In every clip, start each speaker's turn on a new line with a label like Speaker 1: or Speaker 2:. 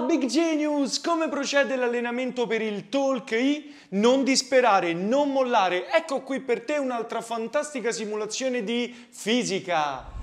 Speaker 1: Big Genius! Come procede l'allenamento per il Talk I? Non disperare, non mollare. Ecco qui per te un'altra fantastica simulazione di fisica.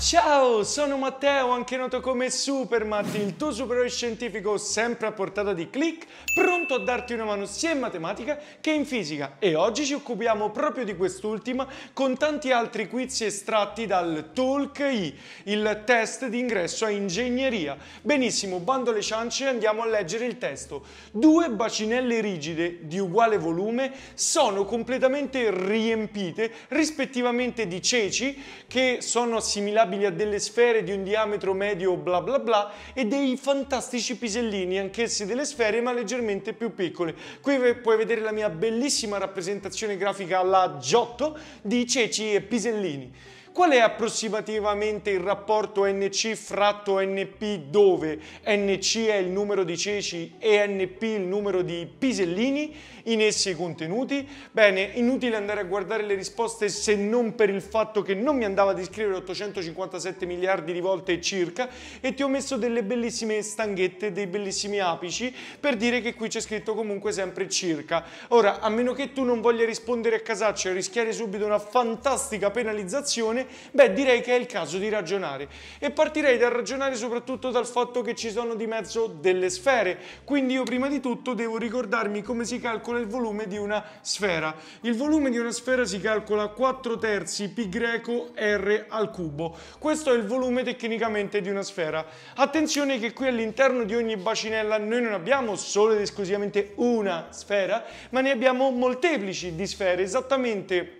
Speaker 1: Ciao, sono Matteo, anche noto come Supermat, il tuo supereroe scientifico sempre a portata di click, pronto a darti una mano sia in matematica che in fisica. E oggi ci occupiamo proprio di quest'ultima con tanti altri quiz estratti dal TOLC-I, il test di ingresso a ingegneria. Benissimo, bando le ciance e andiamo a leggere il testo. Due bacinelle rigide di uguale volume sono completamente riempite rispettivamente di ceci che sono assimilabili assimilabili a delle sfere di un diametro medio bla bla bla e dei fantastici pisellini, anch'essi delle sfere ma leggermente più piccole. Qui puoi vedere la mia bellissima rappresentazione grafica alla Giotto di ceci e pisellini. Qual è approssimativamente il rapporto NC fratto NP dove NC è il numero di ceci e NP il numero di pisellini in essi contenuti? Bene, inutile andare a guardare le risposte se non per il fatto che non mi andava di scrivere 857 miliardi di volte circa e ti ho messo delle bellissime stanghette, dei bellissimi apici per dire che qui c'è scritto comunque sempre circa. Ora, a meno che tu non voglia rispondere a casaccio e rischiare subito una fantastica penalizzazione, Beh, direi che è il caso di ragionare e partirei dal ragionare soprattutto dal fatto che ci sono di mezzo delle sfere, quindi io prima di tutto devo ricordarmi come si calcola il volume di una sfera. Il volume di una sfera si calcola 4 terzi pi greco r al cubo. Questo è il volume tecnicamente di una sfera. Attenzione che qui all'interno di ogni bacinella noi non abbiamo solo ed esclusivamente una sfera, ma ne abbiamo molteplici di sfere, esattamente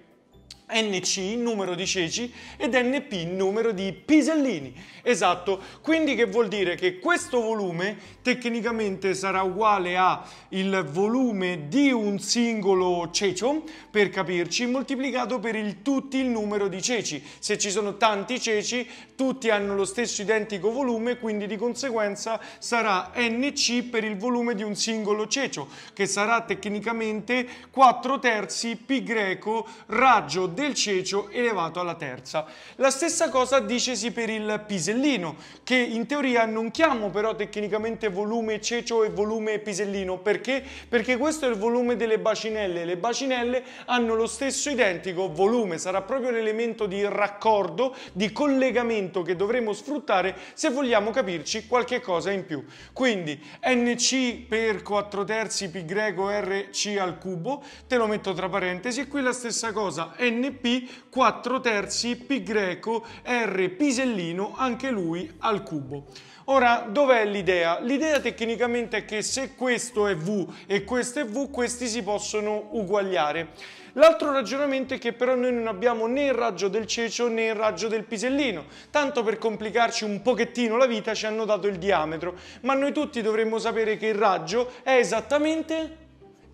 Speaker 1: NC numero di ceci ed NP numero di pisellini. Esatto, quindi che vuol dire che questo volume tecnicamente sarà uguale a il volume di un singolo cecio, per capirci, moltiplicato per il tutti il numero di ceci. Se ci sono tanti ceci, tutti hanno lo stesso identico volume, quindi di conseguenza sarà NC per il volume di un singolo cecio, che sarà tecnicamente 4 terzi pi greco raggio del cecio elevato alla terza. La stessa cosa dicesi per il pisellino, che in teoria non chiamo però tecnicamente volume cecio e volume pisellino, perché? Perché questo è il volume delle bacinelle, le bacinelle hanno lo stesso identico volume, sarà proprio l'elemento di raccordo, di collegamento che dovremo sfruttare se vogliamo capirci qualche cosa in più. Quindi nc per 4 terzi pi greco rc al cubo, te lo metto tra parentesi, e qui la stessa cosa, n NP, 4 terzi P greco, R pisellino, anche lui al cubo. Ora, dov'è l'idea? L'idea tecnicamente è che se questo è V e questo è V, questi si possono uguagliare. L'altro ragionamento è che però noi non abbiamo né il raggio del cecio né il raggio del pisellino. Tanto per complicarci un pochettino la vita ci hanno dato il diametro, ma noi tutti dovremmo sapere che il raggio è esattamente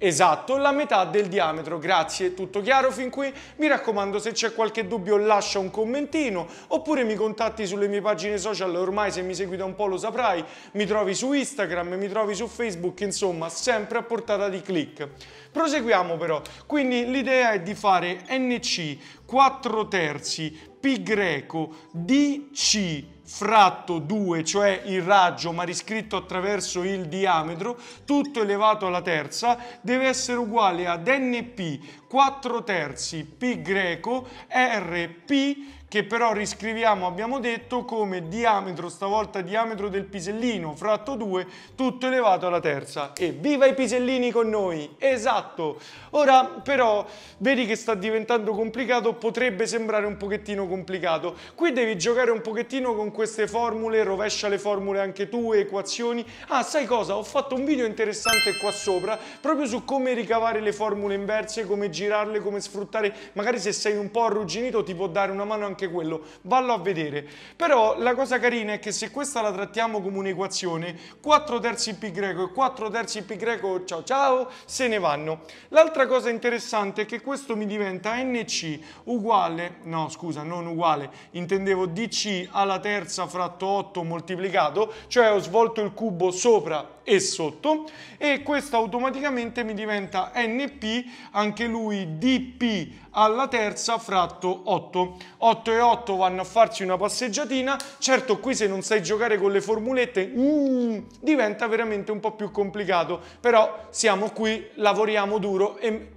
Speaker 1: esatto la metà del diametro. Grazie, tutto chiaro fin qui? Mi raccomando se c'è qualche dubbio lascia un commentino oppure mi contatti sulle mie pagine social, ormai se mi segui da un po' lo saprai, mi trovi su Instagram, mi trovi su Facebook, insomma sempre a portata di click. Proseguiamo però, quindi l'idea è di fare NC 4 terzi, π greco, DC fratto 2, cioè il raggio ma riscritto attraverso il diametro, tutto elevato alla terza, deve essere uguale ad NP 4 terzi P greco RP che però riscriviamo, abbiamo detto, come diametro, stavolta diametro del pisellino, fratto 2, tutto elevato alla terza. E viva i pisellini con noi! Esatto! Ora, però, vedi che sta diventando complicato, potrebbe sembrare un pochettino complicato. Qui devi giocare un pochettino con queste formule, rovescia le formule anche tu, equazioni. Ah, sai cosa? Ho fatto un video interessante qua sopra, proprio su come ricavare le formule inverse, come girarle, come sfruttare. Magari se sei un po' arrugginito ti può dare una mano anche quello. Vallo a vedere. Però la cosa carina è che se questa la trattiamo come un'equazione, 4 terzi pi greco e 4 terzi pi greco, ciao ciao, se ne vanno. L'altra cosa interessante è che questo mi diventa nc uguale, no scusa, non uguale, intendevo dc alla terza terza fratto 8 moltiplicato, cioè ho svolto il cubo sopra e sotto e questo automaticamente mi diventa NP, anche lui DP alla terza fratto 8. 8 e 8 vanno a farci una passeggiatina, certo qui se non sai giocare con le formulette mm, diventa veramente un po' più complicato, però siamo qui, lavoriamo duro e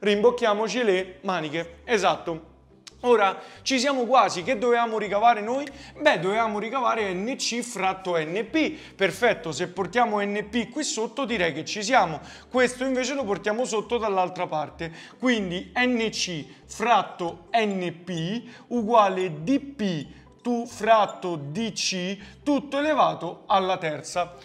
Speaker 1: rimbocchiamoci le maniche. Esatto. Ora, ci siamo quasi, che dovevamo ricavare noi? Beh, dovevamo ricavare NC fratto NP, perfetto, se portiamo NP qui sotto direi che ci siamo, questo invece lo portiamo sotto dall'altra parte, quindi NC fratto NP uguale DP tu fratto DC tutto elevato alla terza.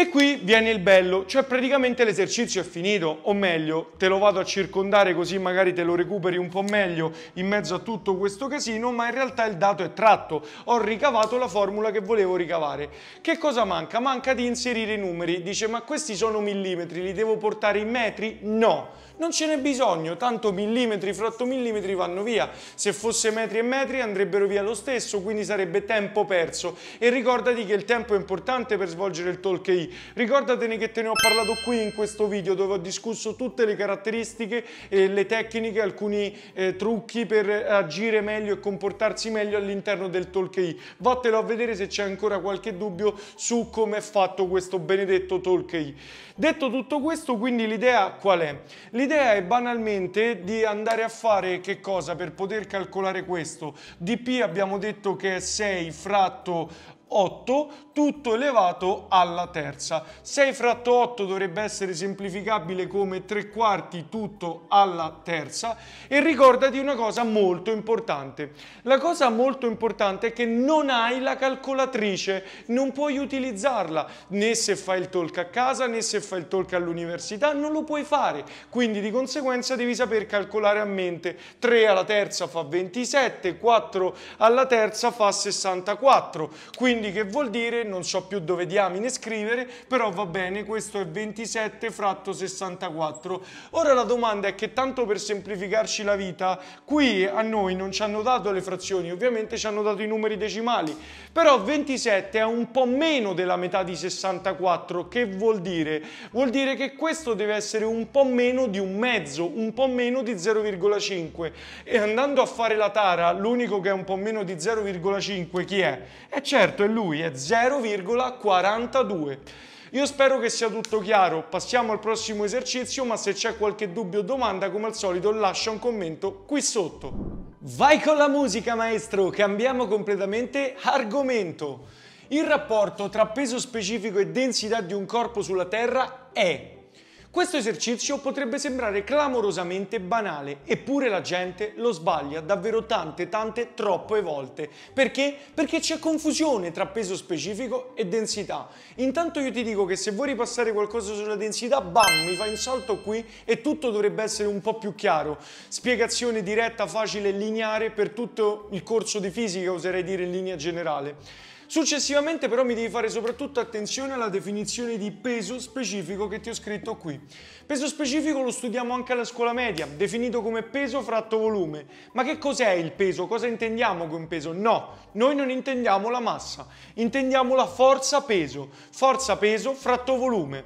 Speaker 1: E qui viene il bello, cioè praticamente l'esercizio è finito, o meglio, te lo vado a circondare così magari te lo recuperi un po' meglio in mezzo a tutto questo casino, ma in realtà il dato è tratto, ho ricavato la formula che volevo ricavare. Che cosa manca? Manca di inserire i numeri, dice ma questi sono millimetri, li devo portare in metri? No! non ce n'è bisogno, tanto millimetri fratto millimetri vanno via, se fosse metri e metri andrebbero via lo stesso, quindi sarebbe tempo perso e ricordati che il tempo è importante per svolgere il talk AI, ricordatene che te ne ho parlato qui in questo video dove ho discusso tutte le caratteristiche e le tecniche, alcuni eh, trucchi per agire meglio e comportarsi meglio all'interno del talk AI, vattelo a vedere se c'è ancora qualche dubbio su come è fatto questo benedetto talk AI. Detto tutto questo quindi l'idea qual è? L'idea L'idea è banalmente di andare a fare che cosa per poter calcolare questo? dp abbiamo detto che è 6 fratto 8, tutto elevato alla terza. 6 fratto 8 dovrebbe essere semplificabile come 3 quarti tutto alla terza e ricordati una cosa molto importante. La cosa molto importante è che non hai la calcolatrice, non puoi utilizzarla né se fai il talk a casa né se fai il talk all'università, non lo puoi fare, quindi di conseguenza devi saper calcolare a mente 3 alla terza fa 27, 4 alla terza fa 64, quindi quindi che vuol dire non so più dove diamine scrivere però va bene questo è 27 fratto 64 ora la domanda è che tanto per semplificarci la vita qui a noi non ci hanno dato le frazioni ovviamente ci hanno dato i numeri decimali però 27 è un po' meno della metà di 64 che vuol dire? vuol dire che questo deve essere un po' meno di un mezzo un po' meno di 0,5 e andando a fare la tara l'unico che è un po' meno di 0,5 chi è? è eh certo è lui è 0,42. Io spero che sia tutto chiaro, passiamo al prossimo esercizio, ma se c'è qualche dubbio o domanda, come al solito, lascia un commento qui sotto. Vai con la musica maestro, cambiamo completamente argomento. Il rapporto tra peso specifico e densità di un corpo sulla Terra è questo esercizio potrebbe sembrare clamorosamente banale, eppure la gente lo sbaglia davvero tante, tante, troppe volte. Perché? Perché c'è confusione tra peso specifico e densità. Intanto io ti dico che se vuoi ripassare qualcosa sulla densità, bam, mi fai un salto qui e tutto dovrebbe essere un po' più chiaro. Spiegazione diretta, facile, e lineare per tutto il corso di fisica, oserei dire in linea generale. Successivamente però mi devi fare soprattutto attenzione alla definizione di peso specifico che ti ho scritto qui. Peso specifico lo studiamo anche alla scuola media, definito come peso fratto volume. Ma che cos'è il peso? Cosa intendiamo con peso? No, noi non intendiamo la massa, intendiamo la forza peso, forza peso fratto volume.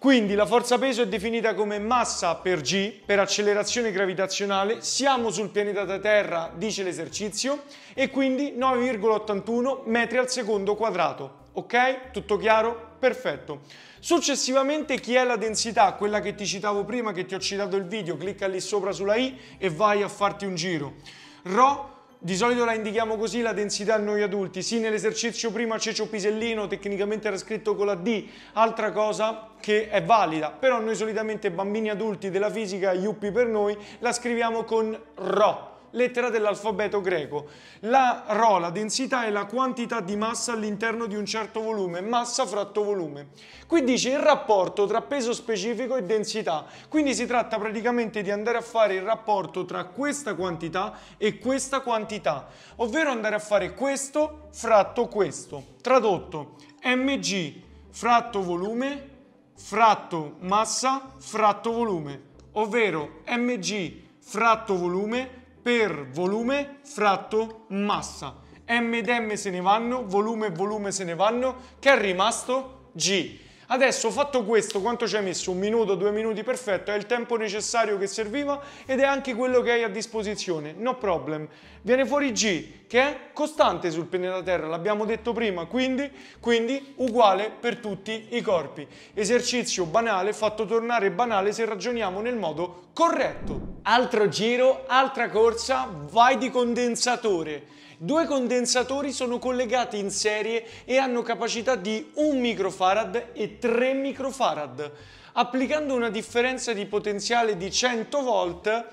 Speaker 1: Quindi la forza peso è definita come massa per G, per accelerazione gravitazionale, siamo sul pianeta Terra, dice l'esercizio, e quindi 9,81 metri al secondo quadrato. Ok? Tutto chiaro? Perfetto. Successivamente chi è la densità? Quella che ti citavo prima, che ti ho citato il video, clicca lì sopra sulla I e vai a farti un giro. Rho di solito la indichiamo così la densità noi adulti. Sì, nell'esercizio prima Cecio Pisellino tecnicamente era scritto con la D, altra cosa che è valida. Però noi solitamente bambini adulti della fisica, yuppi per noi, la scriviamo con RO lettera dell'alfabeto greco. La ρ, la densità, è la quantità di massa all'interno di un certo volume, massa fratto volume. Qui dice il rapporto tra peso specifico e densità, quindi si tratta praticamente di andare a fare il rapporto tra questa quantità e questa quantità, ovvero andare a fare questo fratto questo. Tradotto, mg fratto volume fratto massa fratto volume, ovvero mg fratto volume per volume fratto massa. M ed M se ne vanno, volume e volume se ne vanno, che è rimasto G. Adesso fatto questo, quanto ci hai messo? Un minuto, due minuti, perfetto, è il tempo necessario che serviva ed è anche quello che hai a disposizione, no problem. Viene fuori G, che è costante sul pianeta Terra, l'abbiamo detto prima, quindi, quindi uguale per tutti i corpi. Esercizio banale fatto tornare banale se ragioniamo nel modo corretto. Altro giro, altra corsa, vai di condensatore. Due condensatori sono collegati in serie e hanno capacità di 1 microfarad e 3 microfarad. Applicando una differenza di potenziale di 100 volt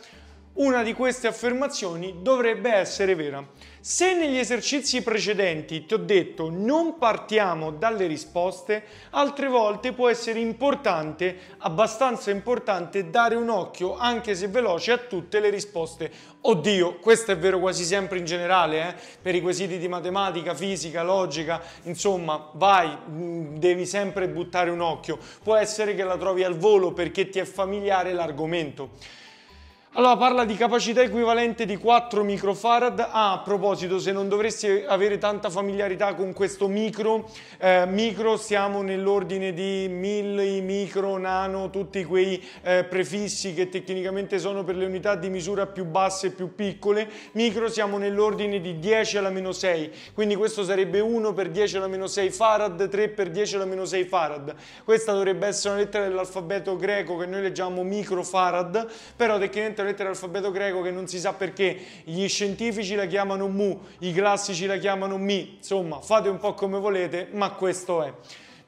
Speaker 1: una di queste affermazioni dovrebbe essere vera. Se negli esercizi precedenti ti ho detto non partiamo dalle risposte, altre volte può essere importante, abbastanza importante, dare un occhio, anche se veloce, a tutte le risposte. Oddio, questo è vero quasi sempre in generale, eh? per i quesiti di matematica, fisica, logica, insomma, vai, mm, devi sempre buttare un occhio. Può essere che la trovi al volo perché ti è familiare l'argomento. Allora parla di capacità equivalente di 4 microfarad. Ah, a proposito, se non dovresti avere tanta familiarità con questo micro, eh, micro siamo nell'ordine di milli, micro, nano, tutti quei eh, prefissi che tecnicamente sono per le unità di misura più basse e più piccole. Micro siamo nell'ordine di 10 alla meno 6, quindi questo sarebbe 1 per 10 alla meno 6 farad, 3 per 10 alla meno 6 farad. Questa dovrebbe essere una lettera dell'alfabeto greco che noi leggiamo microfarad, però tecnicamente lettera dell'alfabeto greco che non si sa perché, gli scientifici la chiamano mu, i classici la chiamano mi, insomma fate un po' come volete, ma questo è.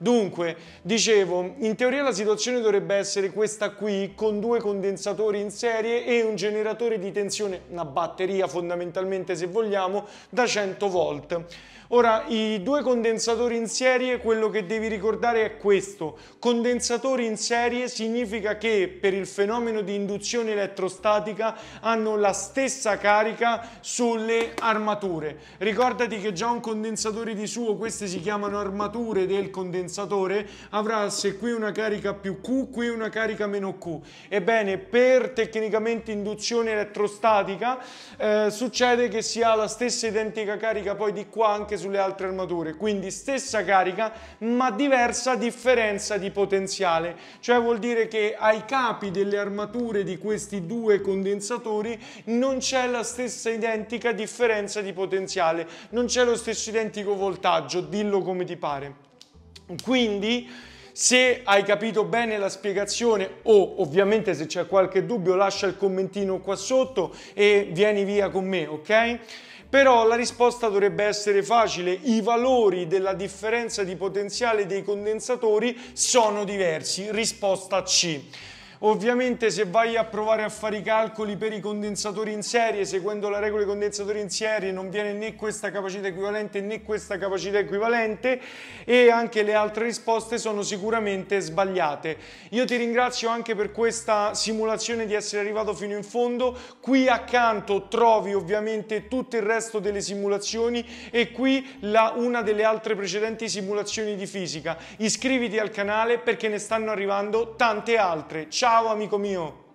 Speaker 1: Dunque, dicevo, in teoria la situazione dovrebbe essere questa qui, con due condensatori in serie e un generatore di tensione, una batteria fondamentalmente se vogliamo, da 100 volt. Ora, i due condensatori in serie, quello che devi ricordare è questo. Condensatori in serie significa che per il fenomeno di induzione elettrostatica hanno la stessa carica sulle armature. Ricordati che già un condensatore di suo, queste si chiamano armature del condensatore, avrà se qui una carica più Q, qui una carica meno Q. Ebbene, per tecnicamente induzione elettrostatica eh, succede che si ha la stessa identica carica poi di qua anche sulle altre armature, quindi stessa carica ma diversa differenza di potenziale, cioè vuol dire che ai capi delle armature di questi due condensatori non c'è la stessa identica differenza di potenziale, non c'è lo stesso identico voltaggio, dillo come ti pare. Quindi se hai capito bene la spiegazione o ovviamente se c'è qualche dubbio lascia il commentino qua sotto e vieni via con me, ok? Però la risposta dovrebbe essere facile, i valori della differenza di potenziale dei condensatori sono diversi, risposta C. Ovviamente se vai a provare a fare i calcoli per i condensatori in serie, seguendo la regola dei condensatori in serie, non viene né questa capacità equivalente né questa capacità equivalente e anche le altre risposte sono sicuramente sbagliate. Io ti ringrazio anche per questa simulazione di essere arrivato fino in fondo. Qui accanto trovi ovviamente tutto il resto delle simulazioni e qui la, una delle altre precedenti simulazioni di fisica. Iscriviti al canale perché ne stanno arrivando tante altre. Ciao! Chao, amigo mío.